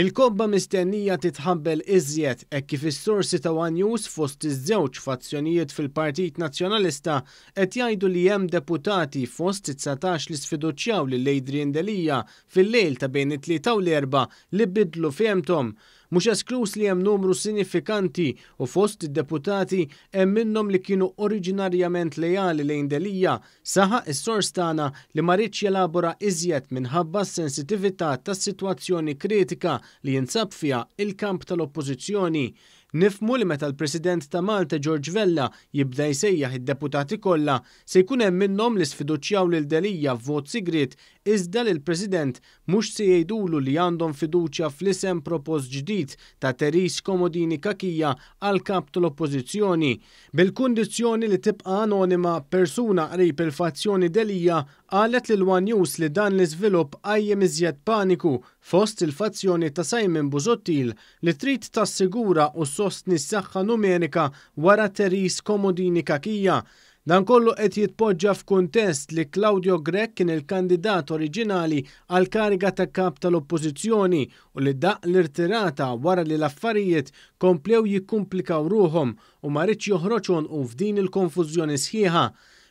Il-kobba mistennija titħabbel iżjed e kif is-sorsi ta' One News fost iż-żewġ fazzjonijiet fil-Partit Nazzjonalista qed jgħidu li hemm deputati fost 19 li sfiduċjaw lil Adrian Delija fil-lejl ta' bejn it-tlieta u l-erba li bidlu fehmthom Mux esklus li hemm numru sinifikanti u fost id-deputati hemm minnhom li kienu oriġinarjament lejali lejn delija saħa is-sors tagħna li ma rridx jelabora iżjed minħabba s-sensitività tas-sitwazzjoni kritika li jinsab fiha il-kamp tal-oppożizzjoni. Nifmu li meta l-President ta' Malta George Vella jibda jsejjaħ id-deputati kollha se jkun hemm minnhom li sfiduċjaw lil delija vot sigrit iżda li l-President mhux se jgħidulu li għandhom fiduċja fl-isem propost ġdid ta' Teris Komodini Kakija għal kap tal-Oppożizzjoni bil-kundizzjoni li tibqa' anonima persuna qrib il-fazzjoni delija Qalet lil One News li dan l-iżvilupp għajjem iżjed paniku fost il-fazzjoni ta' Simon Buzottil li trid tassigura u sostni s-saħħa numerika wara Teris Komodini Kakija Dan kollu qed jitpoġġa f'kuntest li Claudio Grek kien il-kandidat oriġinali għal kariga ta' kap tal-Oppożizzjoni u li daq l-irtirata wara li l-affarijiet komplew jikkumplikaw ruhom u ma rridx joħroġhom u f'din il-konfużjoni sħiħa.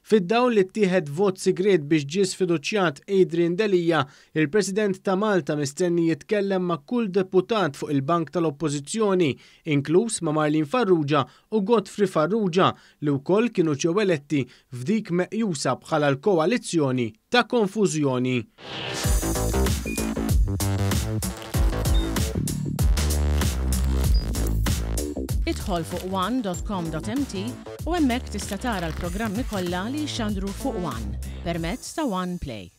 Fid-dawn li tieħed vot sigret biex ġis fiduċjat Adrian Delija, il-President ta' Malta mistenni jitkellem ma' kull deputat fuq il-bank tal-Oppożizzjoni, inkluż ma' Marlin Farrugia u Godfrey Farrugia li wkoll kienu ġew eletti f'dik meqjusa bħala l-koalizzjoni ta' konfużjoni. Idħol fuq 1.com.mt u hemmhekk tista' tara l-programmi kollha li xandru fuq One permezz ta' One Play.